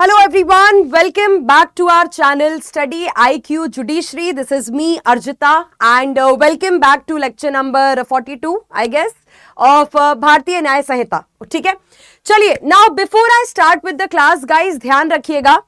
Hello everyone welcome back to our channel study IQ judiciary this is me Arjita and welcome back to lecture number 42 I guess of Bharatiya Nyaya Sanhita ठीक है चलिए now before I start with the class guys ध्यान रखिएगा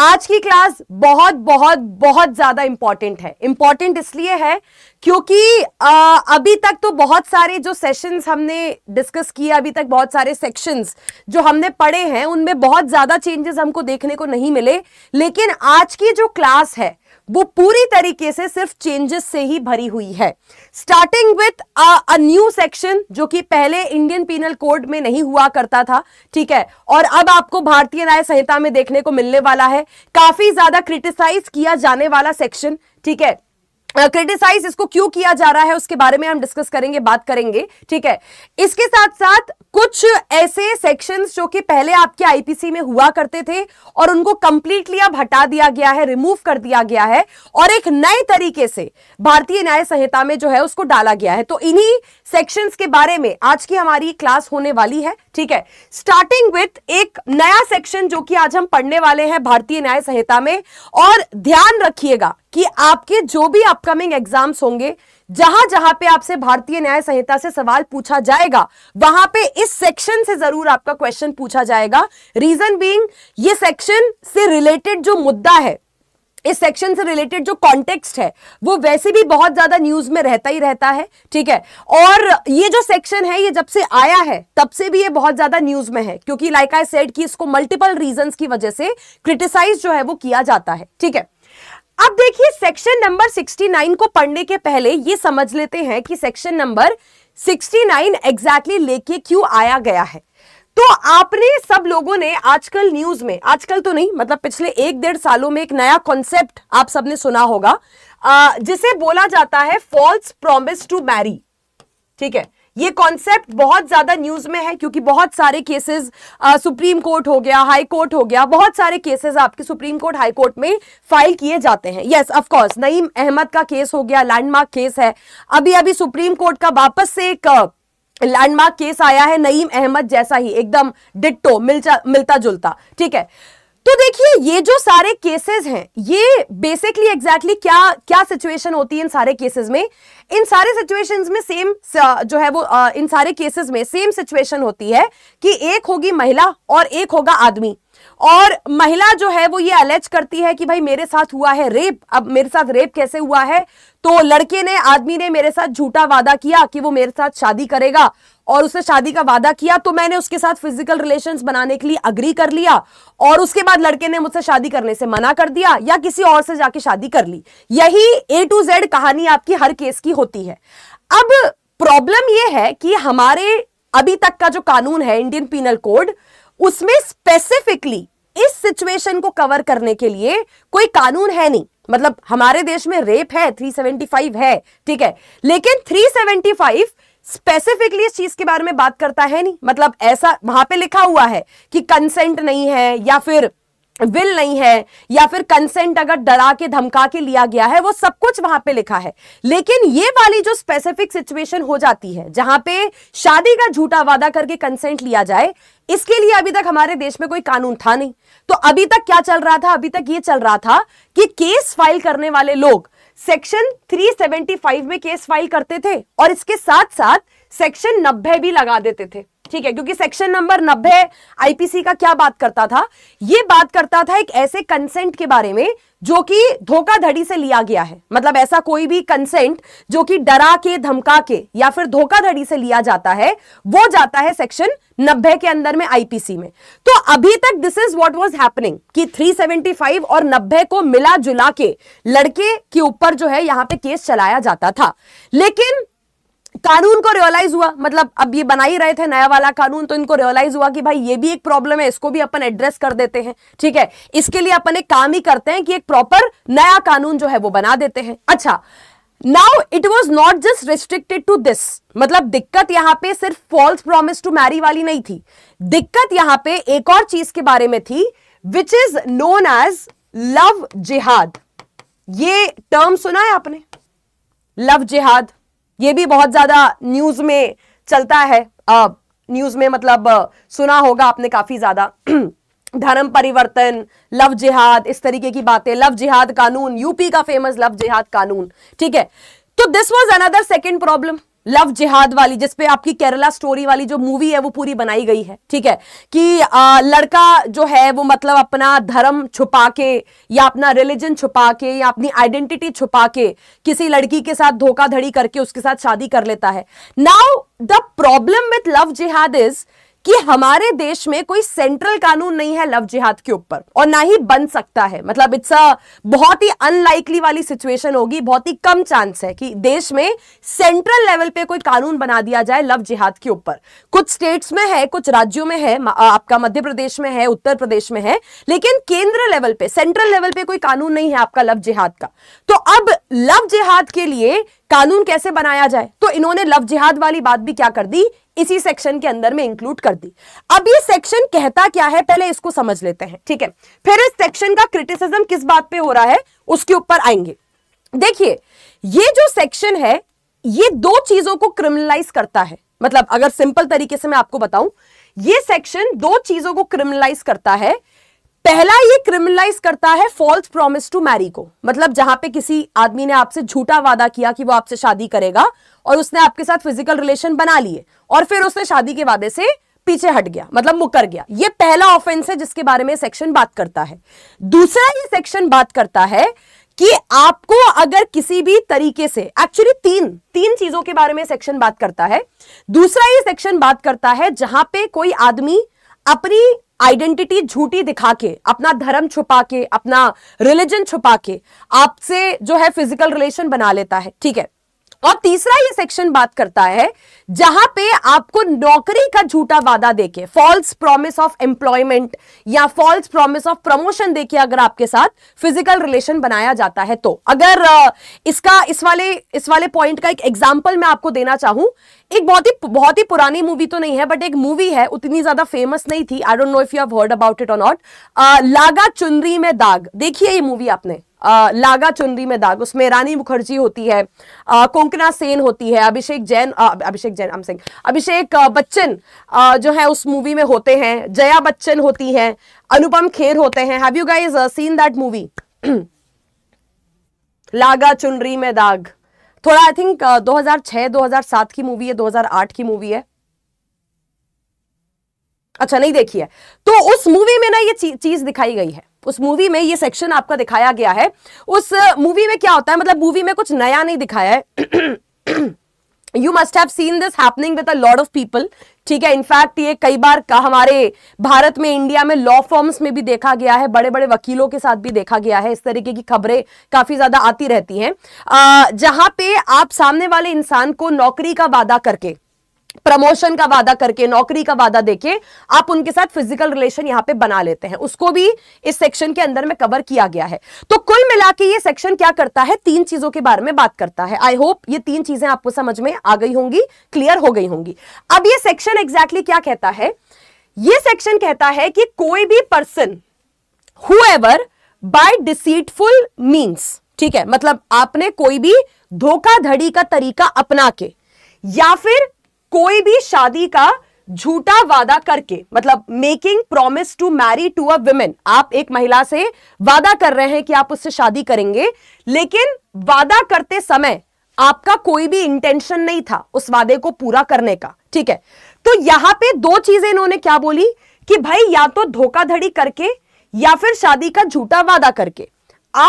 आज की class बहुत बहुत बहुत ज्यादा इंपॉर्टेंट है इंपॉर्टेंट इसलिए है क्योंकि आ, अभी तक तो बहुत सारे जो सेशंस हमने डिस्कस किए अभी तक बहुत सारे सेक्शंस जो हमने पढ़े हैं उनमें बहुत ज्यादा चेंजेस हमको देखने को नहीं मिले लेकिन आज की जो क्लास है वो पूरी तरीके से सिर्फ चेंजेस से ही भरी हुई है starting with a new section जो कि पहले इंडियन पीनल कोड में नहीं हुआ करता था ठीक है और अब आपको भारतीय न्याय संहिता में देखने को मिलने वाला है काफी ज्यादा क्रिटिसाइज किया जाने वाला सेक्शन ठीक है क्रिटिसाइज uh, इसको क्यों किया जा रहा है उसके बारे में हम डिस्कस करेंगे बात करेंगे ठीक है इसके साथ साथ कुछ ऐसे सेक्शंस जो कि पहले आपके आईपीसी में हुआ करते थे और उनको कंप्लीटली अब हटा दिया गया है रिमूव कर दिया गया है और एक नए तरीके से भारतीय न्याय संहिता में जो है उसको डाला गया है तो इन्हीं सेक्शंस के बारे में आज की हमारी क्लास होने वाली है ठीक है स्टार्टिंग विथ एक नया सेक्शन जो कि आज हम पढ़ने वाले हैं भारतीय न्याय संहिता में और ध्यान रखिएगा कि आपके जो भी अपकमिंग एग्जाम्स होंगे जहां जहां पे आपसे भारतीय न्याय संहिता से सवाल पूछा जाएगा वहां पे इस सेक्शन से जरूर आपका क्वेश्चन पूछा जाएगा रीजन बीइंग ये सेक्शन से रिलेटेड जो मुद्दा है इस सेक्शन से रिलेटेड जो कॉन्टेक्स्ट है वो वैसे भी बहुत ज्यादा न्यूज में रहता ही रहता है ठीक है और ये जो सेक्शन है ये जब से आया है तब से भी ये बहुत ज्यादा न्यूज में है क्योंकि लाइक आई सेड कि इसको मल्टीपल रीजंस की वजह से क्रिटिसाइज जो है वो किया जाता है ठीक है अब देखिए सेक्शन नंबर 69 को पढ़ने के पहले ये समझ लेते हैं कि सेक्शन नंबर 69 एग्जैक्टली लेके क्यों आया गया है तो आपने सब लोगों ने आजकल न्यूज में आजकल तो नहीं मतलब पिछले एक डेढ़ सालों में एक नया कॉन्सेप्ट आप सबने सुना होगा जिसे बोला जाता है फॉल्स प्रॉमिस टू मैरी ठीक है ये कॉन्सेप्ट बहुत ज्यादा न्यूज में है क्योंकि बहुत सारे केसेस सुप्रीम कोर्ट हो गया हाई कोर्ट हो गया बहुत सारे केसेस आपके सुप्रीम कोर्ट हाई कोर्ट में फाइल किए जाते हैं yes of course Naeem Ahmed का केस हो गया लैंडमार्क केस है अभी अभी सुप्रीम कोर्ट का वापस से एक लैंडमार्क केस आया है नईम अहमद जैसा ही एकदम डिट्टो मिलता मिलता जुलता ठीक है तो देखिए ये जो सारे केसेस हैं ये बेसिकली एग्जैक्टली exactly क्या क्या सिचुएशन होती है इन सारे केसेस में इन सारे सिचुएशंस में सेम जो है वो इन सारे केसेस में सेम सिचुएशन होती है कि एक होगी महिला और एक होगा आदमी और महिला जो है वो ये अलेज करती है कि भाई मेरे साथ हुआ है रेप अब मेरे साथ रेप कैसे हुआ है तो लड़के ने आदमी ने मेरे साथ झूठा वादा किया कि वो मेरे साथ शादी करेगा और उसने शादी का वादा किया तो मैंने उसके साथ फिजिकल रिलेशन बनाने के लिए अग्री कर लिया और उसके बाद लड़के ने मुझसे शादी करने से मना कर दिया या किसी और से जाके शादी कर ली यही ए टू जेड कहानी आपकी हर केस की होती है अब प्रॉब्लम यह है कि हमारे अभी तक का जो कानून है इंडियन पीनल कोड उसमें स्पेसिफिकली इस सिचुएशन को कवर करने के लिए कोई कानून है नहीं मतलब हमारे देश में रेप है 375 है ठीक है लेकिन 375 स्पेसिफिकली इस चीज के बारे में बात करता है नहीं मतलब ऐसा वहां पे लिखा हुआ है कि कंसेंट नहीं है या फिर विल नहीं है या फिर कंसेंट अगर डरा के धमका के लिया गया है वो सब कुछ वहां पे लिखा है लेकिन ये वाली जो स्पेसिफिक सिचुएशन हो जाती है जहां पे शादी का झूठा वादा करके कंसेंट लिया जाए इसके लिए अभी तक हमारे देश में कोई कानून था नहीं तो अभी तक क्या चल रहा था अभी तक ये चल रहा था कि केस फाइल करने वाले लोग सेक्शन 375 में केस फाइल करते थे और इसके साथ साथ सेक्शन 90 भी लगा देते थे ठीक है क्योंकि सेक्शन नंबर नब्बे आईपीसी का क्या बात करता था यह बात करता था एक ऐसे कंसेंट के बारे में जो कि धोखाधड़ी से लिया गया है मतलब ऐसा कोई भी कंसेंट जो कि डरा के धमका के या फिर धोखाधड़ी से लिया जाता है वो जाता है सेक्शन नब्बे के अंदर में आईपीसी में तो अभी तक this is what was happening कि 375 और नब्बे को मिला जुला के लड़के के ऊपर जो है यहां पे केस चलाया जाता था लेकिन कानून को रियलाइज हुआ मतलब अब ये बना ही रहे थे नया वाला कानून तो इनको रियलाइज हुआ कि भाई ये भी एक प्रॉब्लम है इसको भी अपन एड्रेस कर देते हैं ठीक है इसके लिए अपन एक काम ही करते हैं कि एक प्रॉपर नया कानून जो है वो बना देते हैं अच्छा now it was not just restricted to this मतलब दिक्कत यहां पे सिर्फ फॉल्स प्रॉमिस टू मैरी वाली नहीं थी दिक्कत यहां पे एक और चीज के बारे में थी which is known as love jihad ये टर्म सुना है आपने लव जिहाद ये भी बहुत ज्यादा न्यूज में चलता है न्यूज में मतलब सुना होगा आपने काफी ज्यादा धर्म परिवर्तन लव जिहाद इस तरीके की बातें लव जिहाद कानून यूपी का फेमस लव जिहाद कानून ठीक है तो this was another second problem love jihad वाली जिसपे आपकी केरला स्टोरी वाली जो मूवी है वो पूरी बनाई गई है ठीक है कि आ, लड़का जो है वो मतलब अपना धर्म छुपा के या अपना रिलीजन छुपा के या अपनी आइडेंटिटी छुपा के किसी लड़की के साथ धोखाधड़ी करके उसके साथ शादी कर लेता है now the problem with love jihad is कि हमारे देश में कोई सेंट्रल कानून नहीं है लव जिहाद के ऊपर और ना ही बन सकता है मतलब इट्स अ बहुत ही अनलाइकली वाली सिचुएशन होगी बहुत ही कम चांस है कि देश में सेंट्रल लेवल पे कोई कानून बना दिया जाए लव जिहाद के ऊपर कुछ स्टेट्स में है कुछ राज्यों में है आपका मध्य प्रदेश में है उत्तर प्रदेश में है लेकिन केंद्र लेवल पे सेंट्रल लेवल पे कोई कानून नहीं है आपका लव जिहाद का तो अब लव जिहाद के लिए कानून कैसे बनाया जाए तो इन्होंने लव जिहाद वाली बात भी क्या कर दी इसी सेक्शन के अंदर में इंक्लूड कर दी अब ये सेक्शन कहता क्या है पहले इसको समझ लेते हैं ठीक है फिर इस सेक्शन का क्रिटिसिज्म किस बात पे हो रहा है उसके ऊपर आएंगे देखिए ये जो सेक्शन है ये दो चीजों को क्रिमिनलाइज करता है मतलब अगर सिंपल तरीके से मैं आपको बताऊं ये सेक्शन दो चीजों को क्रिमिनलाइज करता है पहला ये क्रिमिनलाइज करता है फॉल्स प्रॉमिस टू मैरी को मतलब जहां पे किसी आदमी ने आपसे झूठा वादा किया कि वो आपसे शादी करेगा और उसने आपके साथ फिजिकल रिलेशन बना लिए और फिर उसने शादी के वादे से पीछे हट गया मतलब मुकर गया ये पहला ऑफेंस है जिसके बारे में सेक्शन बात करता है दूसरा ये सेक्शन बात करता है कि आपको अगर किसी भी तरीके से एक्चुअली तीन तीन चीजों के बारे में सेक्शन बात करता है दूसरा ये सेक्शन बात करता है जहां पे कोई आदमी अपनी आइडेंटिटी झूठी दिखा के अपना धर्म छुपा के अपना रिलीजन छुपा के आपसे जो है फिजिकल रिलेशन बना लेता है ठीक है और तीसरा ये सेक्शन बात करता है जहां पे आपको नौकरी का झूठा वादा देके फॉल्स प्रॉमिस ऑफ एम्प्लॉयमेंट या फॉल्स प्रॉमिस ऑफ प्रमोशन देके अगर आपके साथ फिजिकल रिलेशन बनाया जाता है तो अगर इसका इस वाले इस वाले पॉइंट का एक एग्जाम्पल मैं आपको देना चाहूं एक बहुत ही बहुत ही पुरानी मूवी तो नहीं है बट एक मूवी है उतनी ज्यादा फेमस नहीं थी I don't know if you have heard about it और नॉट लागा चुनरी में दाग देखिए ये मूवी आपने लागा चुनरी में दाग उसमें रानी मुखर्जी होती है आ, कोंकना सेन होती है अभिषेक जैन अभिषेक जैन सिंह अभिषेक बच्चन आ, जो है उस मूवी में होते हैं जया बच्चन होती हैं अनुपम खेर होते हैं have you guys seen that movie Laaga Chunari में दाग थोड़ा आई थिंक 2006 2007 की मूवी है 2008 की मूवी है अच्छा नहीं देखी है तो उस मूवी में ना ये चीज दिखाई गई है उस मूवी में ये सेक्शन आपका दिखाया गया है उस मूवी uh, में क्या होता है मतलब मूवी में कुछ नया नहीं दिखाया है you must have seen this happening with a lot of people ठीक है इनफैक्ट ये कई बार का हमारे भारत में इंडिया में लॉ फॉर्म्स में भी देखा गया है बड़े बड़े वकीलों के साथ भी देखा गया है इस तरीके की खबरें काफी ज्यादा आती रहती हैं जहां पे आप सामने वाले इंसान को नौकरी का वादा करके प्रमोशन का वादा करके नौकरी का वादा देके आप उनके साथ फिजिकल रिलेशन यहां पे बना लेते हैं उसको भी इस सेक्शन के अंदर में कवर किया गया है तो कुल मिला के ये सेक्शन क्या करता है तीन चीजों के बारे में बात करता है आई होप ये तीन चीजें आपको समझ में आ गई होंगी क्लियर हो गई होंगी अब ये सेक्शन एग्जैक्टली exactly क्या कहता है ये सेक्शन कहता है कि कोई भी person ever by deceitful means ठीक है मतलब आपने कोई भी धोखाधड़ी का तरीका अपना के या फिर कोई भी शादी का झूठा वादा करके मतलब making promise to marry to a woman आप एक महिला से वादा कर रहे हैं कि आप उससे शादी करेंगे लेकिन वादा करते समय आपका कोई भी इंटेंशन नहीं था उस वादे को पूरा करने का ठीक है तो यहां पे दो चीजें इन्होंने क्या बोली कि भाई या तो धोखाधड़ी करके या फिर शादी का झूठा वादा करके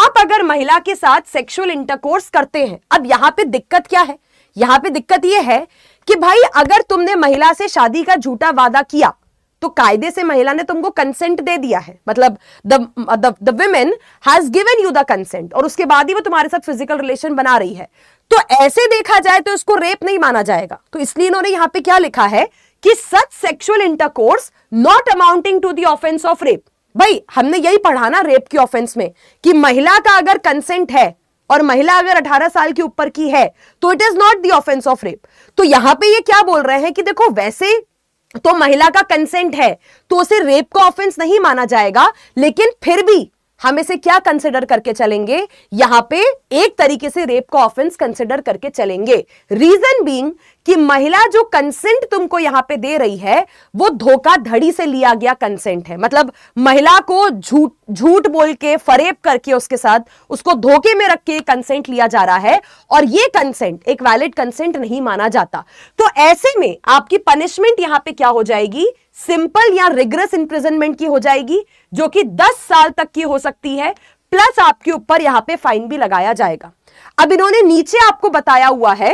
आप अगर महिला के साथ सेक्सुअल इंटरकोर्स करते हैं अब यहां पे दिक्कत क्या है यहां पे दिक्कत यह है कि भाई अगर तुमने महिला से शादी का झूठा वादा किया तो कायदे से महिला ने तुमको कंसेंट दे दिया है मतलब the women has given you the consent और उसके बाद ही वो तुम्हारे साथ फिजिकल रिलेशन बना रही है तो ऐसे देखा जाए तो इसको रेप नहीं माना जाएगा तो इसलिए इन्होंने यहां पे क्या लिखा है कि such sexual intercourse not amounting to the offence of rape भाई हमने यही पढ़ा ना रेप के ऑफेंस में कि महिला का अगर कंसेंट है और महिला अगर 18 साल के ऊपर की है तो it is not the offence of rape तो यहां पे ये क्या बोल रहे हैं कि देखो वैसे तो महिला का कंसेंट है तो उसे रेप का ऑफेंस नहीं माना जाएगा लेकिन फिर भी हम इसे क्या कंसिडर करके चलेंगे यहां पे एक तरीके से रेप का ऑफेंस कंसिडर करके चलेंगे रीजन बीइंग कि महिला जो कंसेंट तुमको यहां पे दे रही है वो धोखा धड़ी से लिया गया कंसेंट है मतलब महिला को झूठ झूठ बोल के फरेब करके उसके साथ उसको धोखे में रख के कंसेंट लिया जा रहा है और ये कंसेंट एक वैलिड कंसेंट नहीं माना जाता तो ऐसे में आपकी पनिशमेंट यहां पे क्या हो जाएगी सिंपल या रिग्रेस इंप्रिजनमेंट की हो जाएगी जो कि 10 साल तक की हो सकती है प्लस आपके ऊपर यहां पे फाइन भी लगाया जाएगा अब इन्होंने नीचे आपको बताया हुआ है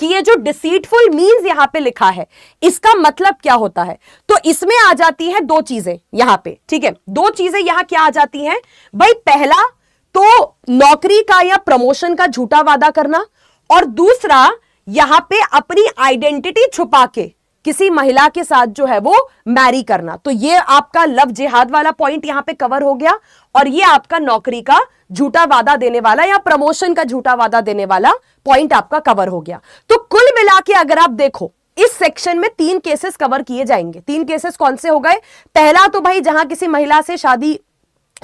कि ये जो डिसीटफुल मीन्स यहां पे लिखा है इसका मतलब क्या होता है तो इसमें आ जाती है दो चीजें यहां पे ठीक है दो चीजें यहां क्या आ जाती हैं भाई पहला तो नौकरी का या प्रमोशन का झूठा वादा करना और दूसरा यहां पे अपनी आइडेंटिटी छुपा के किसी महिला के साथ जो है वो मैरी करना तो ये आपका लव जिहाद वाला पॉइंट यहां पे कवर हो गया और ये आपका नौकरी का झूठा वादा देने वाला या प्रमोशन का झूठा वादा देने वाला पॉइंट आपका कवर हो गया तो कुल मिला के अगर आप देखो इस सेक्शन में तीन केसेस कवर किए जाएंगे तीन केसेस कौन से हो गए पहला तो भाई जहां किसी महिला से शादी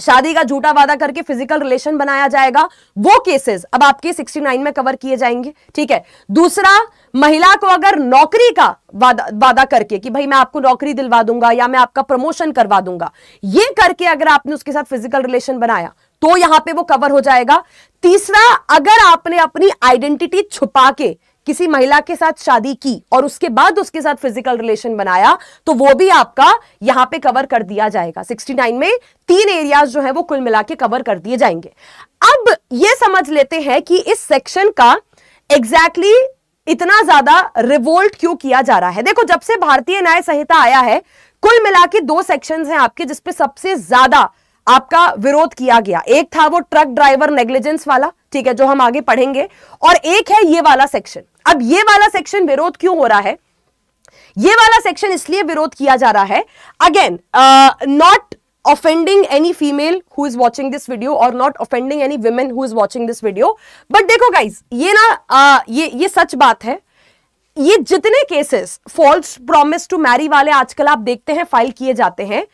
शादी का झूठा वादा करके फिजिकल रिलेशन बनाया जाएगा वो केसेस अब आपके 69 में कवर किए जाएंगे ठीक है दूसरा महिला को अगर नौकरी का वादा वादा करके कि भाई मैं आपको नौकरी दिलवा दूंगा या मैं आपका प्रमोशन करवा दूंगा ये करके अगर आपने उसके साथ फिजिकल रिलेशन बनाया तो यहां पे वो कवर हो जाएगा तीसरा अगर आपने अपनी आइडेंटिटी छुपा के किसी महिला के साथ शादी की और उसके बाद उसके साथ फिजिकल रिलेशन बनाया तो वो भी आपका यहां पे कवर कर दिया जाएगा 69 में तीन एरियाज जो है वो कुल मिला के कवर कर दिए जाएंगे अब ये समझ लेते हैं कि इस सेक्शन का एग्जैक्टली exactly इतना ज्यादा रिवोल्ट क्यों किया जा रहा है देखो जब से भारतीय न्याय संहिता आया है कुल मिला के दो सेक्शन है आपके जिसपे सबसे ज्यादा आपका विरोध किया गया एक था वो ट्रक ड्राइवर नेग्लिजेंस वाला ठीक है जो हम आगे पढ़ेंगे और एक है ये वाला सेक्शन अब ये वाला सेक्शन विरोध क्यों हो रहा है ये वाला सेक्शन इसलिए विरोध किया जा रहा है again not offending any female who is watching this video और not offending any woman who is watching this video but देखो गाइज ये ना uh, ये ये सच बात है ये जितने cases false promise to marry वाले आजकल आप देखते हैं फाइल किए जाते हैं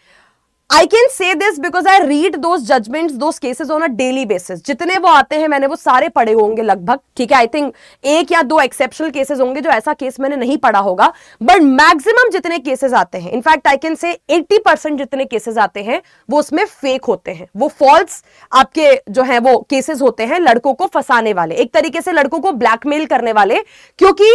I can say this because I read those judgments, those cases on a daily basis. जितने वो आते हैं मैंने वो सारे पढ़े होंगे लगभग ठीक है आई थिंक एक या दो एक्सेप्शनल cases होंगे जो ऐसा केस मैंने नहीं पढ़ा होगा बट maximum जितने केसेस आते हैं इनफैक्ट आई कैन से 80 परसेंट जितने केसेस आते हैं वो उसमें फेक होते हैं वो फॉल्स आपके जो है वो केसेस होते हैं लड़कों को फंसाने वाले एक तरीके से लड़कों को ब्लैकमेल करने वाले क्योंकि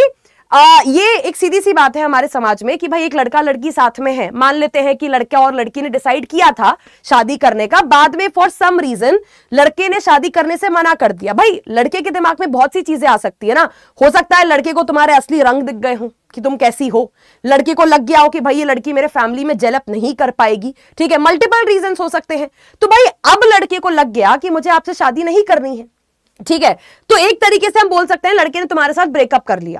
आ, ये एक सीधी सी बात है हमारे समाज में कि भाई एक लड़का लड़की साथ में है मान लेते हैं कि लड़का और लड़की ने डिसाइड किया था शादी करने का बाद में फॉर सम रीजन लड़के ने शादी करने से मना कर दिया भाई लड़के के दिमाग में बहुत सी चीजें आ सकती है ना हो सकता है लड़के को तुम्हारे असली रंग दिख गए हो कि तुम कैसी हो लड़के को लग गया हो कि भाई ये लड़की मेरे फैमिली में जेलअप नहीं कर पाएगी ठीक है मल्टीपल रीजन हो सकते हैं तो भाई अब लड़के को लग गया कि मुझे आपसे शादी नहीं करनी है ठीक है तो एक तरीके से हम बोल सकते हैं लड़के ने तुम्हारे साथ ब्रेकअप कर लिया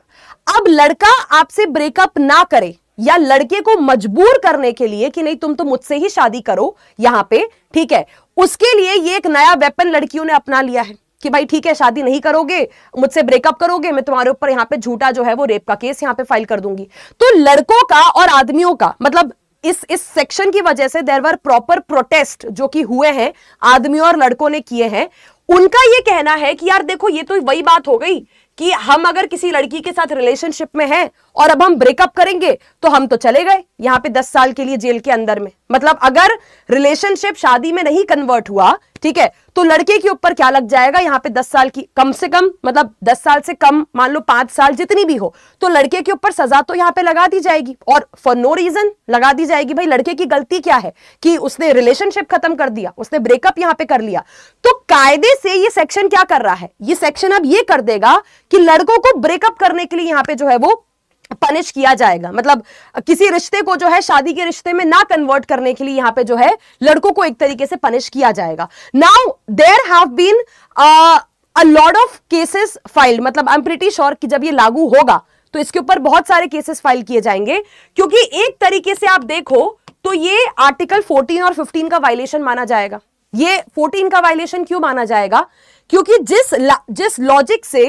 अब लड़का आपसे ब्रेकअप ना करे या लड़के को मजबूर करने के लिए कि नहीं तुम तो मुझसे ही शादी करो यहां पे ठीक है उसके लिए ये एक नया वेपन लड़कियों ने अपना लिया है कि भाई ठीक है शादी नहीं करोगे मुझसे ब्रेकअप करोगे मैं तुम्हारे ऊपर यहाँ पे झूठा जो है वो रेप का केस यहां पे फाइल कर दूंगी तो लड़कों का और आदमियों का मतलब इस इस सेक्शन की वजह से देर वर प्रॉपर प्रोटेस्ट जो कि हुए हैं आदमियों और लड़कों ने किए हैं उनका ये कहना है कि यार देखो ये तो वही बात हो गई कि हम अगर किसी लड़की के साथ रिलेशनशिप में हैं और अब हम ब्रेकअप करेंगे तो हम तो चले गए यहाँ पे दस साल के लिए जेल के अंदर में मतलब अगर रिलेशनशिप शादी में नहीं कन्वर्ट हुआ ठीक है तो लड़के के ऊपर क्या लग जाएगा यहां पे दस साल की कम से कम मतलब दस साल से कम मान लो पांच साल जितनी भी हो तो लड़के के ऊपर सजा तो यहाँ पे लगा दी जाएगी और फॉर नो रीजन लगा दी जाएगी भाई लड़के की गलती क्या है कि उसने रिलेशनशिप खत्म कर दिया उसने ब्रेकअप यहाँ पे कर लिया तो कायदे से यह सेक्शन क्या कर रहा है ये सेक्शन अब ये कर देगा कि लड़कों को ब्रेकअप करने के लिए यहाँ पे जो है वो पनिश किया जाएगा मतलब किसी रिश्ते को जो है शादी के रिश्ते में ना कन्वर्ट करने के लिए यहां पे जो है लड़कों को एक तरीके से पनिश किया जाएगा now there have been a lot of cases filed मतलब आई एम प्रिटी श्योर कि जब ये लागू होगा तो इसके ऊपर बहुत सारे केसेस फाइल किए जाएंगे क्योंकि एक तरीके से आप देखो तो ये आर्टिकल 14 और 15 का वायलेशन माना जाएगा ये 14 का वायलेशन क्यों माना जाएगा क्योंकि जिस जिस लॉजिक से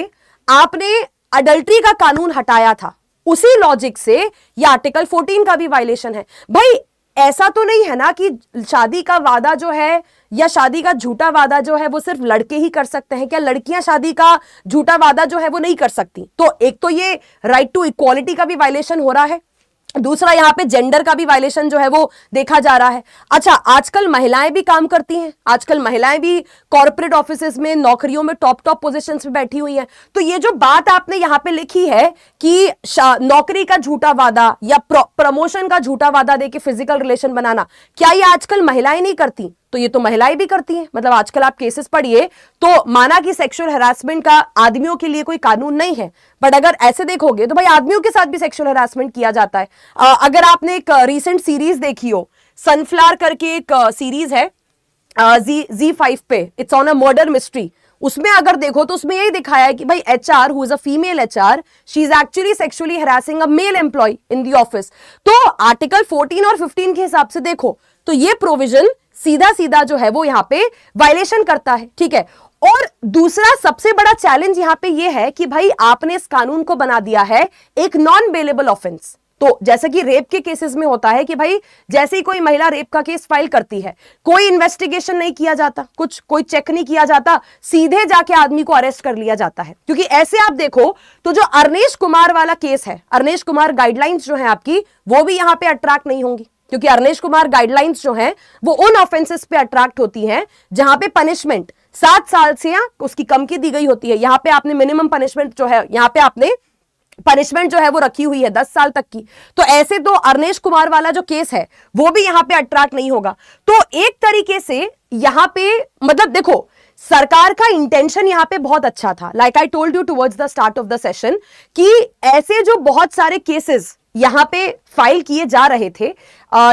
आपने अडल्ट्री का कानून हटाया था उसी लॉजिक से ये आर्टिकल 14 का भी वायलेशन है भाई ऐसा तो नहीं है ना कि शादी का वादा जो है या शादी का झूठा वादा जो है वो सिर्फ लड़के ही कर सकते हैं क्या लड़कियां शादी का झूठा वादा जो है वो नहीं कर सकती तो एक तो ये राइट टू इक्वालिटी का भी वायलेशन हो रहा है दूसरा यहाँ पे जेंडर का भी वायलेशन जो है वो देखा जा रहा है अच्छा आजकल महिलाएं भी काम करती हैं आजकल महिलाएं भी कॉरपोरेट ऑफिस में नौकरियों में टॉप टॉप पोजिशन में बैठी हुई हैं तो ये जो बात आपने यहाँ पे लिखी है कि नौकरी का झूठा वादा या प्रमोशन का झूठा वादा दे के फिजिकल रिलेशन बनाना क्या ये आजकल महिलाएं नहीं करती तो ये तो महिलाएं भी करती हैं मतलब आजकल आप केसेस पढ़िए तो माना कि सेक्सुअल हेरासमेंट का आदमियों के लिए कोई कानून नहीं है बट अगर ऐसे देखोगे तो भाई आदमियों के साथ भी सेक्सुअल हेरासमेंट किया जाता है आ, अगर आपने एक रिसेंट सीरीज देखी हो सनफ्लावर करके एक सीरीज है जी जी फाइव पे it's on a murder mystery उसमें अगर देखो तो उसमें यही दिखाया है कि भाई H R who is a female H R she is actually sexually harassing a male employee in the office तो आर्टिकल 14 और 15 के हिसाब से देखो तो ये प्रोविजन सीधा सीधा जो है वो यहाँ पे वायलेशन करता है ठीक है और दूसरा सबसे बड़ा चैलेंज यहाँ पे ये है कि भाई आपने इस कानून को बना दिया है एक नॉन बेलेबल ऑफेंस तो जैसे कि रेप के केसेस में होता है कि भाई जैसे ही कोई महिला रेप का केस फाइल करती है कोई इन्वेस्टिगेशन नहीं किया जाता कुछ कोई चेक नहीं किया जाता सीधे जाके आदमी को अरेस्ट कर लिया जाता है क्योंकि ऐसे आप देखो तो जो अरनेश कुमार वाला केस है अरनेश कुमार गाइडलाइंस जो है आपकी वो भी यहां पर अट्रैक्ट नहीं होंगी क्योंकि अर्नेश कुमार गाइडलाइंस जो हैं वो उन ऑफेंसेस पे अट्रैक्ट होती हैं जहां पे पनिशमेंट सात साल से या उसकी कम की दी गई होती है यहां पे आपने मिनिमम पनिशमेंट जो है यहां पे आपने पनिशमेंट जो है वो रखी हुई है दस साल तक की तो ऐसे तो अर्नेश कुमार वाला जो केस है वो भी यहाँ पे अट्रैक्ट नहीं होगा तो एक तरीके से यहाँ पे मतलब देखो सरकार का इंटेंशन यहाँ पे बहुत अच्छा था like I told you towards the start of the session कि ऐसे जो बहुत सारे केसेस यहाँ पे फाइल किए जा रहे थे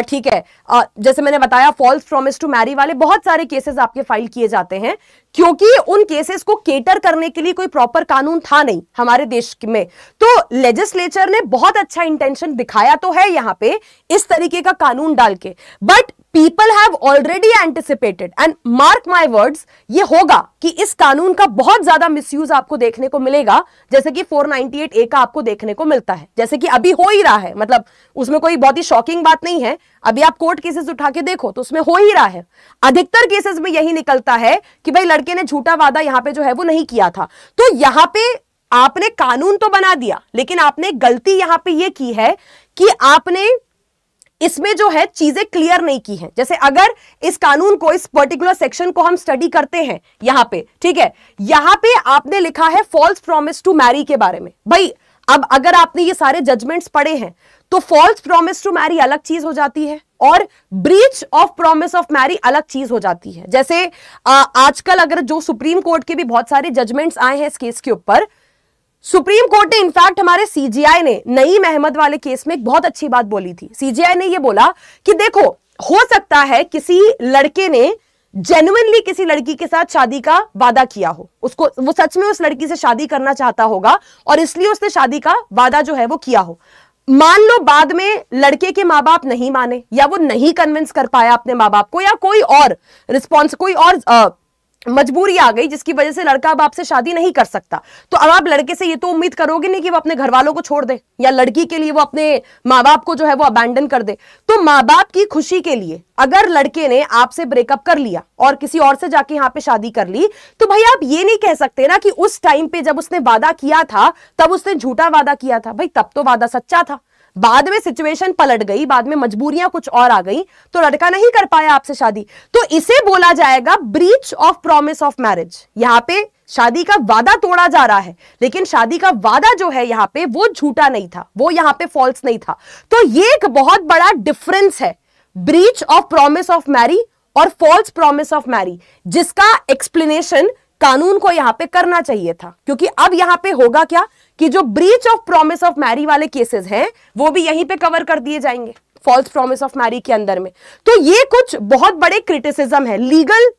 ठीक है आ, जैसे मैंने बताया फॉल्स प्रॉमिस टू मैरी वाले बहुत सारे केसेस आपके फाइल किए जाते हैं क्योंकि उन केसेस को केटर करने के लिए कोई प्रॉपर कानून था नहीं हमारे देश में तो लेजिस्लेचर ने बहुत अच्छा इंटेंशन दिखाया तो है यहां पे इस तरीके का कानून डाल के but people have already anticipated and mark my words ये होगा कि इस कानून का बहुत ज्यादा मिस आपको देखने को मिलेगा जैसे कि 498 ए का आपको देखने को मिलता है जैसे कि अभी हो ही रहा है मतलब उसमें कोई बहुत ही शॉकिंग बात नहीं है अभी आप कोर्ट केसेस उठा के देखो तो उसमें हो ही रहा है अधिकतर केसेस में यही निकलता है कि भाई लड़के ने झूठा वादा यहाँ पे जो है वो नहीं किया था तो यहाँ पे आपने कानून तो बना दिया लेकिन आपने गलती यहाँ पे ये की है कि आपने इसमें जो है चीजें क्लियर नहीं की हैं जैसे अगर इस कानून को इस पर्टिकुलर सेक्शन को हम स्टडी करते हैं यहाँ पे ठीक है यहां पे आपने लिखा है फॉल्स प्रॉमिस टू मैरी के बारे में भाई अब अगर आपने ये सारे जजमेंट्स पढ़े हैं तो फॉल्स प्रॉमिस टू मैरी अलग चीज हो जाती है और breach of promise of marry अलग चीज हो जाती है जैसे आजकल अगर जो सुप्रीम कोर्ट के भी बहुत सारे जजमेंट्स आए हैं इस केस के ऊपर सुप्रीम कोर्ट ने इनफैक्ट हमारे सीजीआई ने नई मेहमद वाले केस में एक बहुत अच्छी बात बोली थी सीजीआई ने यह बोला कि देखो हो सकता है किसी लड़के ने जेन्युनली किसी लड़की के साथ शादी का वादा किया हो उसको वो सच में उस लड़की से शादी करना चाहता होगा और इसलिए उसने शादी का वादा जो है वो किया हो मान लो बाद में लड़के के माँ बाप नहीं माने या वो नहीं कन्विंस कर पाया अपने माँ बाप को या कोई और रिस्पॉन्स कोई और मजबूरी आ गई जिसकी वजह से लड़का अब आपसे शादी नहीं कर सकता तो अब आप लड़के से ये तो उम्मीद करोगे नहीं कि वो अपने घर वालों को छोड़ दे या लड़की के लिए वो अपने माँ बाप को जो है वो अबैंडन कर दे तो माँ बाप की खुशी के लिए अगर लड़के ने आपसे ब्रेकअप कर लिया और किसी और से जाके यहाँ पे शादी कर ली तो भाई आप ये नहीं कह सकते ना कि उस टाइम पे जब उसने वादा किया था तब उसने झूठा वादा किया था भाई तब तो वादा सच्चा था बाद में सिचुएशन पलट गई बाद में मजबूरियां कुछ और आ गई तो लड़का नहीं कर पाया आपसे शादी तो इसे बोला जाएगा breach of promise of marriage यहां पे शादी का वादा तोड़ा जा रहा है लेकिन शादी का वादा जो है यहां पे वो झूठा नहीं था वो यहाँ पे फॉल्स नहीं था तो ये एक बहुत बड़ा डिफरेंस है breach of promise of marry और फॉल्स प्रॉमिस ऑफ मैरी जिसका एक्सप्लेनेशन कानून को यहां पे करना चाहिए था क्योंकि अब यहां पे होगा क्या कि जो breach of promise of marry वाले केसेस हैं वो भी यहीं पे कवर कर दिए जाएंगे फॉल्स प्रॉमिस ऑफ मैरी के अंदर में तो ये कुछ बहुत बड़े क्रिटिसिज्म है लीगल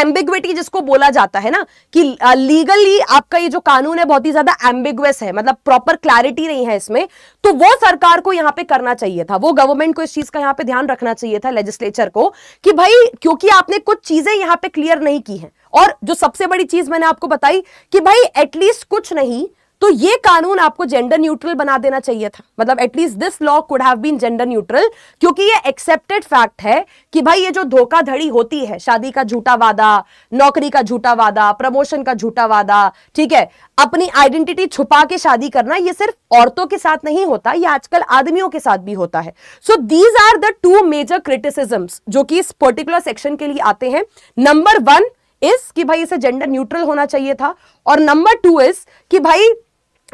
एम्बिग्विटी जिसको बोला जाता है ना कि लीगली आपका ये जो कानून है बहुत ही ज्यादा एम्बिग्वस है मतलब प्रॉपर क्लैरिटी नहीं है इसमें तो वो सरकार को यहाँ पे करना चाहिए था वो गवर्नमेंट को इस चीज का यहाँ पे ध्यान रखना चाहिए था लेजिस्लेचर को कि भाई क्योंकि आपने कुछ चीजें यहाँ पे क्लियर नहीं की हैं और जो सबसे बड़ी चीज मैंने आपको बताई कि भाई एटलीस्ट कुछ नहीं तो ये कानून आपको जेंडर न्यूट्रल बना देना चाहिए था मतलब at least this law could have been gender neutral क्योंकि ये एक्सेप्टेड फैक्ट है कि भाई ये जो धोखाधड़ी होती है शादी का झूठा वादा नौकरी का झूठा वादा प्रमोशन का झूठा वादा ठीक है अपनी आइडेंटिटी छुपा के शादी करना ये सिर्फ औरतों के साथ नहीं होता ये आजकल आदमियों के साथ भी होता है so these are the two major criticisms जो कि इस पर्टिकुलर सेक्शन के लिए आते हैं नंबर वन इस कि भाई इसे जेंडर न्यूट्रल होना चाहिए था और नंबर टू इज कि भाई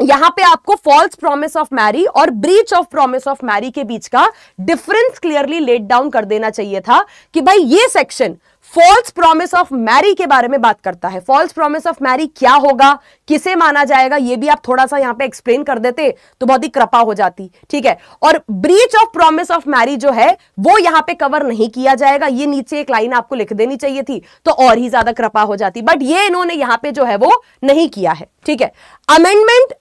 यहां पे आपको फॉल्स प्रॉमिस ऑफ मैरी और breach of promise of marry के बीच का डिफरेंस क्लियरली लेट डाउन कर देना चाहिए था कि भाई ये section false promise of marry के बारे में बात करता है फॉल्स प्रॉमिस ऑफ मैरी क्या होगा किसे माना जाएगा ये भी आप थोड़ा सा यहां पे एक्सप्लेन कर देते तो बहुत ही कृपा हो जाती ठीक है और breach of promise of marry जो है वो यहां पे कवर नहीं किया जाएगा ये नीचे एक लाइन आपको लिख देनी चाहिए थी तो और ही ज्यादा कृपा हो जाती बट ये इन्होंने यहां पर जो है वो नहीं किया है ठीक है अमेंडमेंट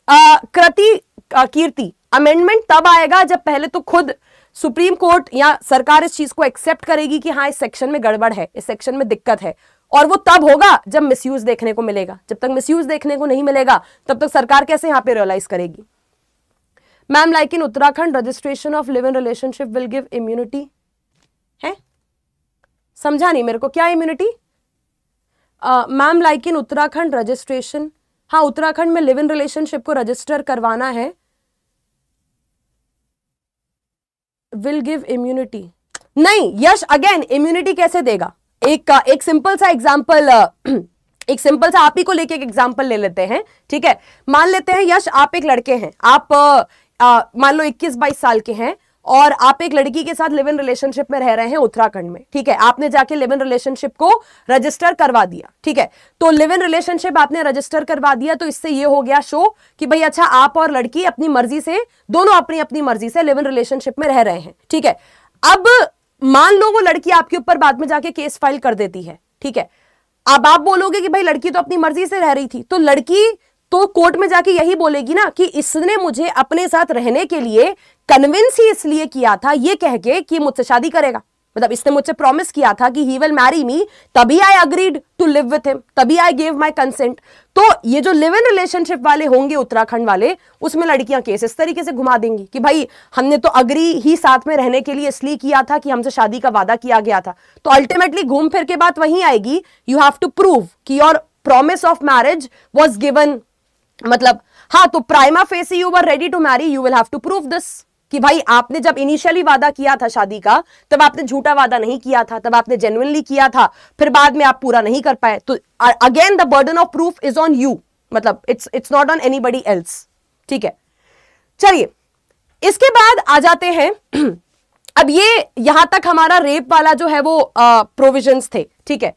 कृति कीर्ति अमेंडमेंट तब आएगा जब पहले तो खुद सुप्रीम कोर्ट या सरकार इस चीज को एक्सेप्ट करेगी कि हाँ इस सेक्शन में गड़बड़ है इस सेक्शन में दिक्कत है और वो तब होगा जब मिसयूज देखने को मिलेगा जब तक मिसयूज देखने को नहीं मिलेगा तब तक सरकार कैसे यहां पे रियलाइज करेगी ma'am like in Uttarakhand registration of live in relationship will give immunity है समझा नहीं मेरे को क्या immunity ma'am like in Uttarakhand registration हाँ उत्तराखंड में लिव इन रिलेशनशिप को रजिस्टर करवाना है विल गिव इम्यूनिटी नहीं यश अगेन इम्यूनिटी कैसे देगा एक एक सिंपल सा एग्जाम्पल uh, एक सिंपल सा आप ही को लेके एक एग्जाम्पल ले लेते हैं ठीक है मान लेते हैं यश आप एक लड़के हैं आप uh, uh, मान लो 21 बाईस साल के हैं और आप एक लड़की के साथ लिव इन रिलेशनशिप में रह रहे हैं उत्तराखंड में ठीक है आपने जाके लिव इन रिलेशनशिप को रजिस्टर करवा दिया ठीक है तो लिव इन रिलेशनशिप आपने रजिस्टर करवा दिया तो इससे ये हो गया शो कि भाई अच्छा आप और लड़की अपनी मर्जी से दोनों अपनी अपनी मर्जी से लिव इन रिलेशनशिप में रह रहे हैं ठीक है अब मान लो वो लड़की आपके ऊपर बाद में जाके केस फाइल कर देती है ठीक है अब आप बोलोगे कि भाई लड़की तो अपनी मर्जी से रह रही थी तो लड़की तो कोर्ट में जाके यही बोलेगी ना कि इसने मुझे अपने साथ रहने के लिए कन्विंस ही इसलिए किया था ये कह के कि मुझसे शादी करेगा मतलब इसने मुझसे प्रॉमिस किया था कि ही विल मैरी मी तभी I agreed to live with him तभी आई गेव माई कंसेंट तो ये जो लिव इन रिलेशनशिप वाले होंगे उत्तराखंड वाले उसमें लड़कियां केस इस तरीके से घुमा देंगी कि भाई हमने तो अग्री ही साथ में रहने के लिए इसलिए किया था कि हमसे शादी का वादा किया गया था तो अल्टीमेटली घूम फिर के बात वहीं आएगी यू हैव टू प्रूव कि your promise of marriage was given मतलब हाँ तो prima facie you are ready to marry you will have to prove this कि भाई आपने जब इनिशियली वादा किया था शादी का तब आपने झूठा वादा नहीं किया था तब आपने जेनुअनली किया था फिर बाद में आप पूरा नहीं कर पाए तो again the burden of proof is on you मतलब it's it's not on anybody else ठीक है चलिए इसके बाद आ जाते हैं अब ये यहां तक हमारा रेप वाला जो है वो प्रोविजंस थे ठीक है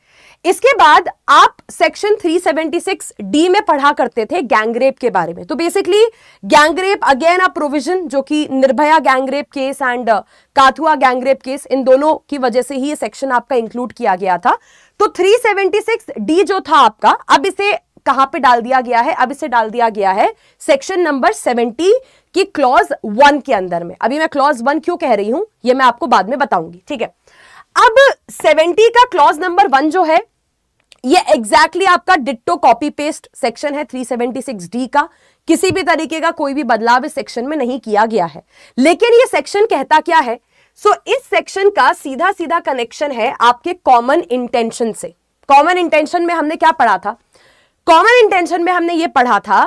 इसके बाद आप सेक्शन 376 डी में पढ़ा करते थे गैंगरेप के बारे में तो basically gangrape again a provision जो कि Nirbhaya gangrape case and Kathua gangrape case इन दोनों की वजह से ही ये सेक्शन आपका इंक्लूड किया गया था तो 376 डी जो था आपका अब इसे कहां पे डाल दिया गया है अब इसे डाल दिया गया है सेक्शन नंबर सेवेंटी की क्लॉज वन के अंदर में अभी मैं क्लॉज वन क्यों कह रही हूं यह मैं आपको बाद में बताऊंगी ठीक है अब 70 का क्लॉज नंबर वन जो है ये एग्जैक्टली exactly आपका डिट्टो कॉपी पेस्ट सेक्शन है 376 डी का किसी भी तरीके का कोई भी बदलाव इस सेक्शन में नहीं किया गया है लेकिन ये सेक्शन कहता क्या है सो so, इस सेक्शन का सीधा सीधा कनेक्शन है आपके कॉमन इंटेंशन से कॉमन इंटेंशन में हमने क्या पढ़ा था कॉमन इंटेंशन में हमने ये पढ़ा था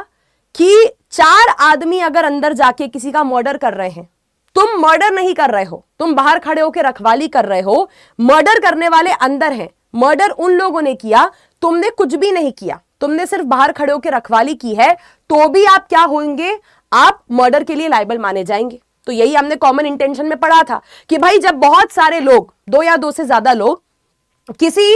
कि चार आदमी अगर अंदर जाके किसी का मर्डर कर रहे हैं तुम मर्डर नहीं कर रहे हो तुम बाहर खड़े होकर रखवाली कर रहे हो मर्डर करने वाले अंदर हैं मर्डर उन लोगों ने किया तुमने कुछ भी नहीं किया तुमने सिर्फ बाहर खड़े होकर रखवाली की है तो भी आप क्या होंगे आप मर्डर के लिए लाइबल माने जाएंगे तो यही हमने कॉमन इंटेंशन में पढ़ा था कि भाई जब बहुत सारे लोग दो या दो से ज्यादा लोग किसी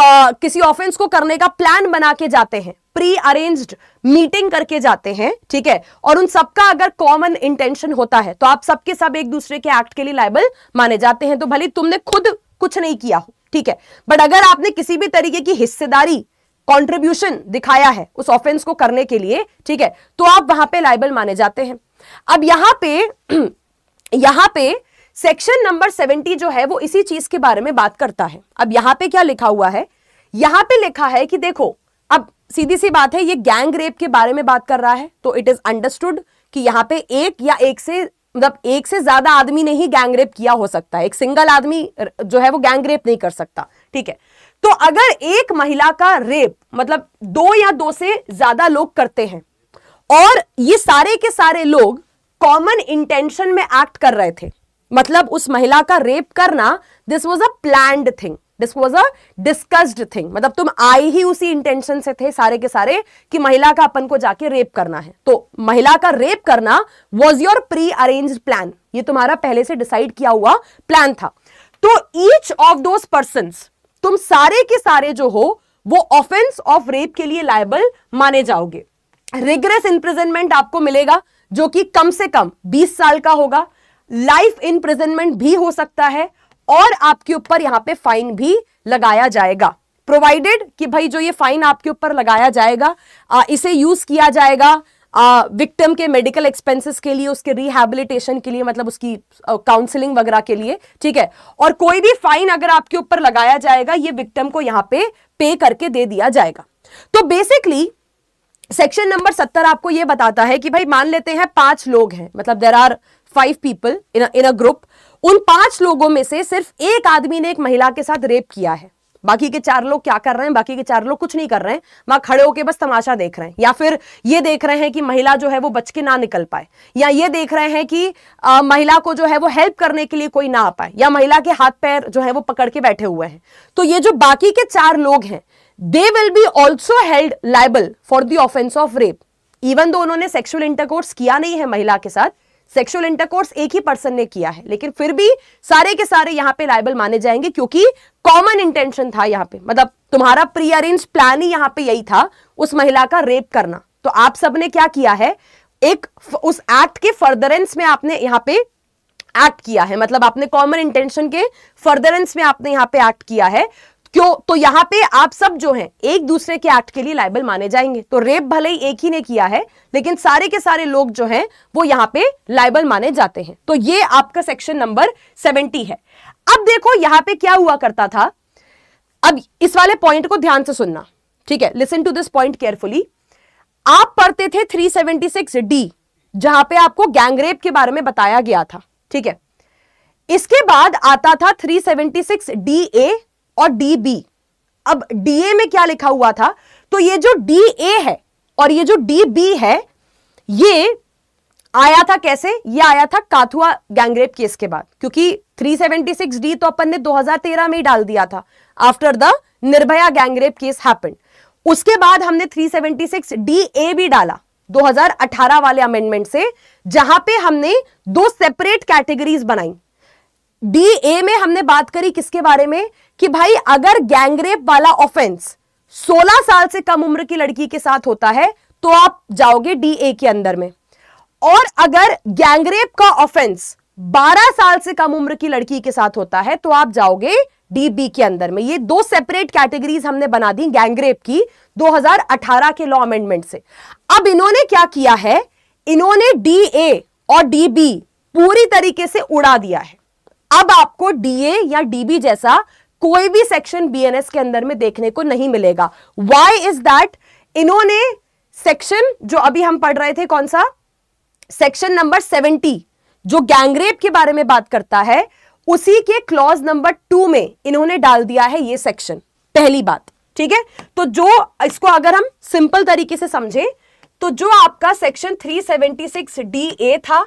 आ, किसी ऑफेंस को करने का प्लान बना के जाते हैं प्री अरेंज्ड मीटिंग करके जाते हैं ठीक है और उन सबका अगर कॉमन इंटेंशन होता है तो आप सबके सब एक दूसरे के एक्ट के लिए लाइबल माने जाते हैं तो भले तुमने खुद कुछ नहीं किया हो ठीक है बट अगर आपने किसी भी तरीके की हिस्सेदारी कंट्रीब्यूशन दिखाया है उस ऑफेंस को करने के लिए ठीक है तो आप वहां पे लाइबल माने जाते हैं अब यहां पे यहां पे सेक्शन नंबर 70 जो है वो इसी चीज के बारे में बात करता है अब यहां पे क्या लिखा हुआ है यहां पे लिखा है कि देखो अब सीधी सी बात है ये गैंग रेप के बारे में बात कर रहा है तो इट इज अंडरस्टूड कि यहां पे एक या एक से मतलब एक से ज्यादा आदमी ने ही गैंगरेप किया हो सकता है एक सिंगल आदमी जो है वो गैंगरेप नहीं कर सकता ठीक है तो अगर एक महिला का रेप मतलब दो या दो से ज्यादा लोग करते हैं और ये सारे के सारे लोग कॉमन इंटेंशन में एक्ट कर रहे थे मतलब उस महिला का रेप करना this was a planned thing this was a discussed thing मतलब तुम आए ही उसी इंटेंशन से थे सारे के सारे कि महिला का अपन को जाके रेप करना है तो महिला का रेप करना was your pre arrange plan ये तुम्हारा पहले से डिसाइड किया हुआ प्लान था तो ईच ऑफ दोज पर्सन तुम सारे के सारे जो हो वो ऑफेंस ऑफ रेप के लिए लायबल माने जाओगे रिग्रेस इंप्रिजनमेंट आपको मिलेगा जो कि कम से कम 20 साल का होगा लाइफ इंप्रिजनमेंट भी हो सकता है और आपके ऊपर यहां पे फाइन भी लगाया जाएगा प्रोवाइडेड कि भाई जो ये फाइन आपके ऊपर लगाया जाएगा आ, इसे यूज किया जाएगा विक्टिम के मेडिकल एक्सपेंसेस के लिए उसके रिहेबिलिटेशन के लिए मतलब उसकी काउंसलिंग वगैरह के लिए ठीक है और कोई भी फाइन अगर आपके ऊपर लगाया जाएगा ये विक्टिम को यहां पे पे करके दे दिया जाएगा तो बेसिकली सेक्शन नंबर सत्तर आपको ये बताता है कि भाई मान लेते हैं पांच लोग हैं मतलब there are five people in in a group उन पांच लोगों में से सिर्फ एक आदमी ने एक महिला के साथ रेप किया है बाकी के चार लोग क्या कर रहे हैं बाकी के चार लोग कुछ नहीं कर रहे हैं वहां खड़े होकर बस तमाशा देख रहे हैं या फिर ये देख रहे हैं कि महिला जो है वो बच के ना निकल पाए या ये देख रहे हैं कि आ, महिला को जो है वो हेल्प करने के लिए कोई ना आ पाए या महिला के हाथ पैर जो है वो पकड़ के बैठे हुए हैं तो ये जो बाकी के चार लोग हैं they will be also held liable for the offence of rape even though उन्होंने सेक्शुअल इंटरकोर्स किया नहीं है महिला के साथ सेक्सुअल इंटरकोर्स एक ही पर्सन ने किया है लेकिन फिर भी सारे के सारे यहाँ पे लाइबल माने जाएंगे क्योंकि कॉमन इंटेंशन था यहाँ पे मतलब तुम्हारा प्री अरेंज प्लान ही यहाँ पे यही था उस महिला का रेप करना तो आप सबने क्या किया है एक उस एक्ट के फर्दरेंस में आपने यहाँ पे एक्ट किया है मतलब आपने कॉमन इंटेंशन के फर्दरेंस में आपने यहाँ पे एक्ट किया है क्यों तो यहाँ पे आप सब जो हैं एक दूसरे के एक्ट के लिए लाइबल माने जाएंगे तो रेप भले ही एक ही ने किया है लेकिन सारे के सारे लोग जो हैं वो यहाँ पे लाइबल माने जाते हैं तो ये आपका सेक्शन नंबर सेवेंटी है अब देखो यहाँ पे क्या हुआ करता था अब इस वाले पॉइंट को ध्यान से सुनना ठीक है listen to this point carefully आप पढ़ते थे थ्री डी जहां पर आपको गैंगरेप के बारे में बताया गया था ठीक है इसके बाद आता था थ्री सिक्स डी ए और डी बी अब डीए में क्या लिखा हुआ था तो ये जो डी ए है और ये जो डी बी है ये आया था कैसे ये आया था काथुआ गैंगरेप केस के बाद क्योंकि 376 डी तो अपन ने 2013 में ही डाल दिया था after the Nirbhaya gangrape case happen उसके बाद हमने 376 डी ए भी डाला 2018 वाले अमेंडमेंट से जहां पे हमने दो सेपरेट कैटेगरीज बनाई डी ए में हमने बात करी किसके बारे में कि भाई अगर गैंगरेप वाला ऑफेंस 16 साल से कम उम्र की लड़की के साथ होता है तो आप जाओगे डी ए के अंदर में और अगर गैंगरेप का ऑफेंस 12 साल से कम उम्र की लड़की के साथ होता है तो आप जाओगे डी बी के अंदर में ये दो सेपरेट कैटेगरीज हमने बना दी गैंगरेप की 2018 के लॉ अमेंडमेंट से अब इन्होंने क्या किया है इन्होंने डी ए और डी बी पूरी तरीके से उड़ा दिया है अब आपको डीए या डीबी जैसा कोई भी सेक्शन बीएनएस के अंदर में देखने को नहीं मिलेगा वाई इज दैट इन्होंने सेक्शन जो अभी हम पढ़ रहे थे कौन सा सेक्शन नंबर सेवेंटी जो गैंगरेप के बारे में बात करता है उसी के क्लॉज नंबर टू में इन्होंने डाल दिया है ये सेक्शन पहली बात ठीक है तो जो इसको अगर हम सिंपल तरीके से समझें तो जो आपका सेक्शन 376 डी ए था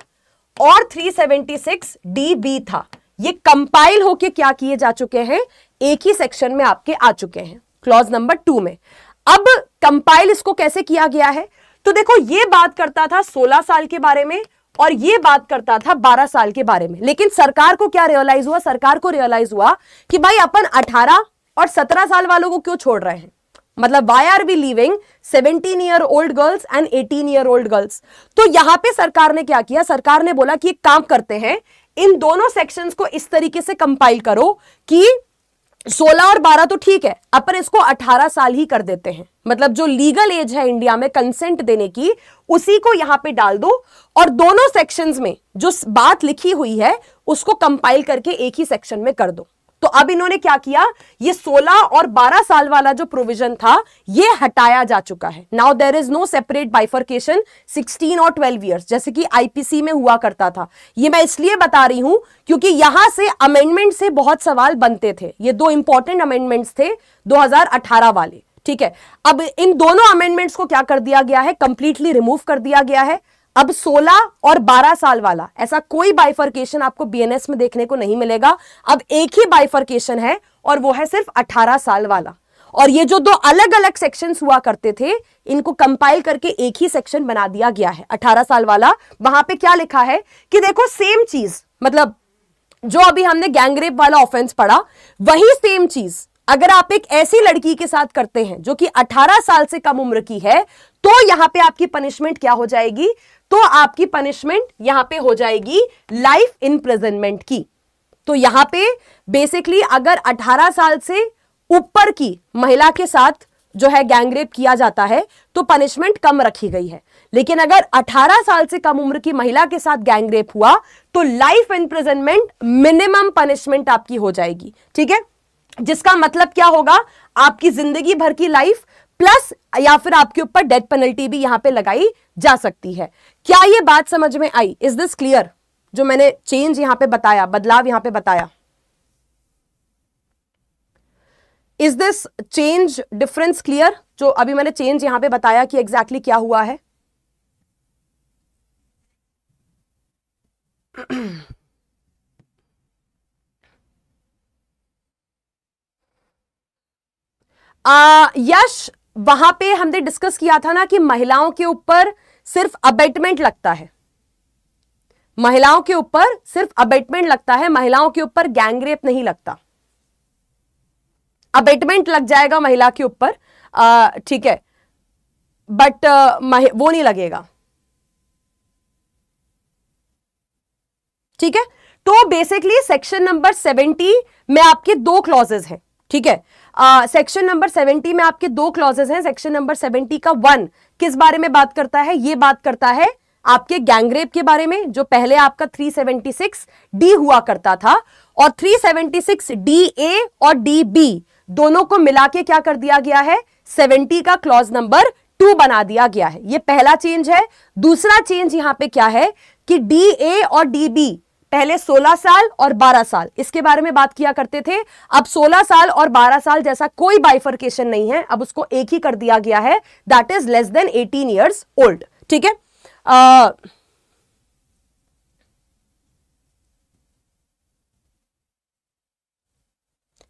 और 376 डी बी था ये कंपाइल होके क्या किए जा चुके हैं एक ही सेक्शन में आपके आ चुके हैं क्लॉज नंबर टू में अब कंपाइल इसको कैसे किया गया है तो देखो ये बात करता था 16 साल के बारे में और ये बात करता था 12 साल के बारे में लेकिन सरकार को क्या रियलाइज हुआ सरकार को रियलाइज हुआ कि भाई अपन 18 और 17 साल वालों को क्यों छोड़ रहे हैं मतलब why are we leaving 17 year old girls and 18 year old girls तो यहां पे सरकार ने क्या किया सरकार ने बोला कि एक काम करते हैं इन दोनों सेक्शंस को इस तरीके से कंपाइल करो कि 16 और 12 तो ठीक है अपन इसको 18 साल ही कर देते हैं मतलब जो लीगल एज है इंडिया में कंसेंट देने की उसी को यहां पे डाल दो और दोनों सेक्शंस में जो बात लिखी हुई है उसको कंपाइल करके एक ही सेक्शन में कर दो तो अब इन्होंने क्या किया ये 16 और 12 साल वाला जो प्रोविजन था ये हटाया जा चुका है now there is no separate bifurcation 16 और 12 इयर्स जैसे कि आईपीसी में हुआ करता था ये मैं इसलिए बता रही हूं क्योंकि यहां से अमेंडमेंट से बहुत सवाल बनते थे ये दो इंपॉर्टेंट अमेंडमेंट्स थे 2018 वाले ठीक है अब इन दोनों अमेंडमेंट्स को क्या कर दिया गया है कंप्लीटली रिमूव कर दिया गया है अब 16 और 12 साल वाला ऐसा कोई बाइफर्केशन आपको बीएनएस में देखने को नहीं मिलेगा अब एक ही बाइफर्केशन है और वो है सिर्फ 18 साल वाला और ये जो दो अलग अलग सेक्शंस हुआ करते थे इनको कंपाइल करके एक ही सेक्शन बना दिया गया है 18 साल वाला वहां पे क्या लिखा है कि देखो सेम चीज मतलब जो अभी हमने गैंगरेप वाला ऑफेंस पढ़ा वही सेम चीज अगर आप एक ऐसी लड़की के साथ करते हैं जो कि 18 साल से कम उम्र की है तो यहां पे आपकी पनिशमेंट क्या हो जाएगी तो आपकी पनिशमेंट यहां पे हो जाएगी लाइफ इम्प्रेजनमेंट की तो यहां पे बेसिकली अगर 18 साल से ऊपर की महिला के साथ जो है गैंगरेप किया जाता है तो पनिशमेंट कम रखी गई है लेकिन अगर 18 साल से कम उम्र की महिला के साथ गैंगरेप हुआ तो लाइफ प्रेजेंटमेंट मिनिमम पनिशमेंट आपकी हो जाएगी ठीक है जिसका मतलब क्या होगा आपकी जिंदगी भर की लाइफ प्लस या फिर आपके ऊपर डेथ पेनल्टी भी यहां पे लगाई जा सकती है क्या ये बात समझ में आई इज दिस क्लियर जो मैंने चेंज यहां पे बताया बदलाव यहां पे बताया is this change difference clear जो अभी मैंने चेंज यहां पे बताया कि एग्जैक्टली exactly क्या हुआ है यश वहां पे हमने डिस्कस किया था ना कि महिलाओं के ऊपर सिर्फ अबेटमेंट लगता है महिलाओं के ऊपर सिर्फ अबेटमेंट लगता है महिलाओं के ऊपर गैंगरेप नहीं लगता अबेटमेंट लग जाएगा महिला के ऊपर ठीक है बट uh, वो नहीं लगेगा ठीक है तो बेसिकली सेक्शन नंबर सेवेंटी में आपके दो क्लॉजेस हैं ठीक है सेक्शन नंबर 70 में आपके दो क्लॉजेस हैं सेक्शन नंबर 70 का वन किस बारे में बात करता है ये बात करता है आपके गैंगरेप के बारे में जो पहले आपका 376 डी हुआ करता था और 376 डी ए और डी बी दोनों को मिला के क्या कर दिया गया है 70 का क्लॉज नंबर टू बना दिया गया है ये पहला चेंज है दूसरा चेंज यहां पे क्या है कि डी ए और डी बी पहले 16 साल और 12 साल इसके बारे में बात किया करते थे अब 16 साल और 12 साल जैसा कोई बाइफर्केशन नहीं है अब उसको एक ही कर दिया गया है that is less than 18 years old ठीक है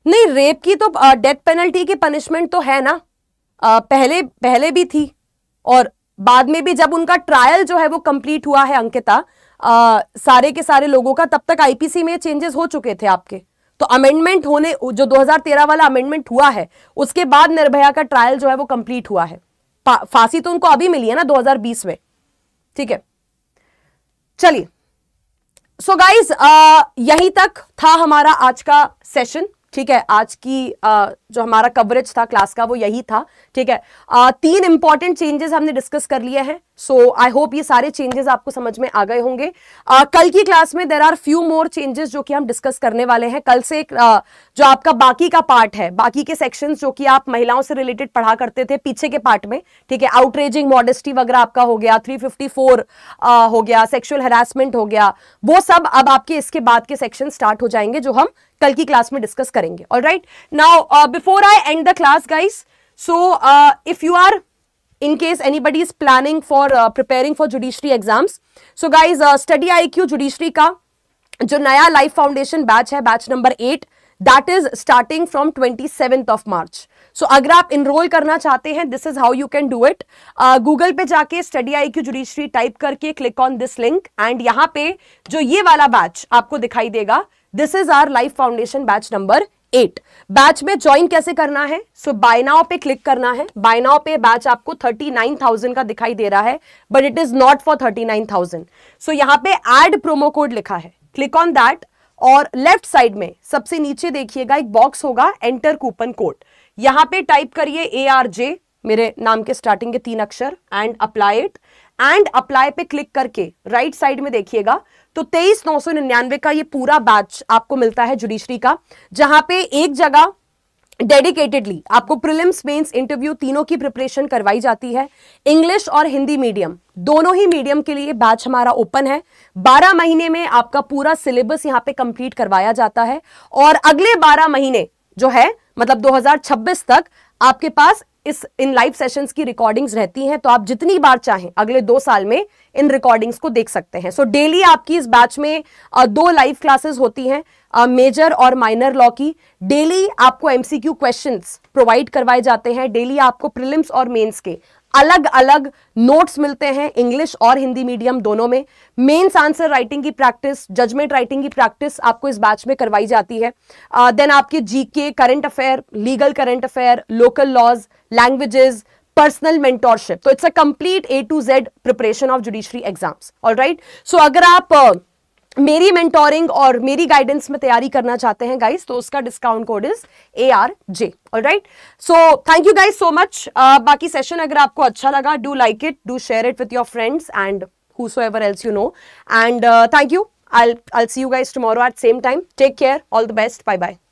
नहीं रेप की तो डेथ पेनल्टी की पनिशमेंट तो है ना आ, पहले पहले भी थी और बाद में भी जब उनका ट्रायल जो है वो कंप्लीट हुआ है अंकिता आ, सारे के सारे लोगों का तब तक आईपीसी में चेंजेस हो चुके थे आपके तो अमेंडमेंट होने जो 2013 वाला अमेंडमेंट हुआ है उसके बाद निर्भया का ट्रायल जो है वो कंप्लीट हुआ है फांसी तो उनको अभी मिली है ना 2020 में ठीक है चलिए सो गाइज यही तक था हमारा आज का सेशन ठीक है आज की आ, जो हमारा कवरेज था क्लास का वो यही था ठीक है आ, तीन इंपॉर्टेंट चेंजेस हमने डिस्कस कर लिए हैं सो आई होप ये सारे चेंजेस आपको समझ में आ गए होंगे uh, कल की क्लास में there are few more changes जो कि हम डिस्कस करने वाले हैं कल से एक uh, जो आपका बाकी का पार्ट है बाकी के सेक्शंस जो कि आप महिलाओं से रिलेटेड पढ़ा करते थे पीछे के पार्ट में ठीक है आउटरेजिंग मॉडेस्टी वगैरह आपका हो गया 354 uh, हो गया सेक्शुअल हेरासमेंट हो गया वो सब अब आपके इसके बाद के सेक्शन स्टार्ट हो जाएंगे जो हम कल की क्लास में डिस्कस करेंगे all right now before I end the class guys so if you are in case anybody is planning for uh, preparing for judiciary exams so guys uh, study iq judiciary ka jo naya life foundation batch hai batch number 8 that is starting from 27th of march March so अगर आप enrol करना चाहते हैं this is how you can do it Google पे जाके study I Q judiciary type करके click on this link and यहां पे जो ये वाला बैच आपको दिखाई देगा this is our life foundation batch number eight batch में ज्वाइन कैसे करना है सो so, बायनाओ पे क्लिक करना है बायनाओ पे बैच आपको थर्टी नाइन थाउजेंड का दिखाई दे रहा है but it is not for thirty nine thousand so यहां पे एड प्रोमो कोड लिखा है क्लिक ऑन दैट और लेफ्ट साइड में सबसे नीचे देखिएगा एक बॉक्स होगा एंटर कूपन कोड यहां पे टाइप करिए ए आर जे मेरे नाम के स्टार्टिंग के तीन अक्षर and apply it and apply पे क्लिक करके राइट right साइड में देखिएगा तो तेईस नौ सौ निन्यानवे का ये पूरा बैच आपको मिलता है जुडिशरी का जहां पे एक जगह डेडिकेटेडली आपको प्रिलिम्स मेंस इंटरव्यू तीनों की प्रिपरेशन करवाई जाती है इंग्लिश और हिंदी मीडियम दोनों ही मीडियम के लिए बैच हमारा ओपन है 12 महीने में आपका पूरा सिलेबस यहाँ पे कंप्लीट करवाया जाता है और अगले 12 महीने जो है मतलब 2026 तक आपके पास इस इन लाइव सेशंस की रिकॉर्डिंग्स रहती हैं तो आप जितनी बार चाहें अगले दो साल में इन रिकॉर्डिंग्स को देख सकते हैं सो so, डेली आपकी इस बैच में दो लाइव क्लासेस होती हैं मेजर और माइनर लॉ की डेली आपको एमसीक्यू क्वेश्चंस प्रोवाइड करवाए जाते हैं डेली आपको प्रिलिम्स और मेंस के अलग अलग नोट्स मिलते हैं इंग्लिश और हिंदी मीडियम दोनों में मेंस आंसर राइटिंग की प्रैक्टिस जजमेंट राइटिंग की प्रैक्टिस आपको इस बैच में करवाई जाती है देन uh, आपके GK current affair legal current affair local laws languages personal mentorship तो it's a complete A to Z preparation of judiciary exams all right so अगर आप uh, मेरी मेंटोरिंग और मेरी गाइडेंस में तैयारी करना चाहते हैं गाइस तो उसका discount code is A R J right so thank you guys so much बाकी सेशन अगर आपको अच्छा लगा do like it do share it with your friends and who so ever else you know and thank you I I see you guys tomorrow at same time take care all the best bye bye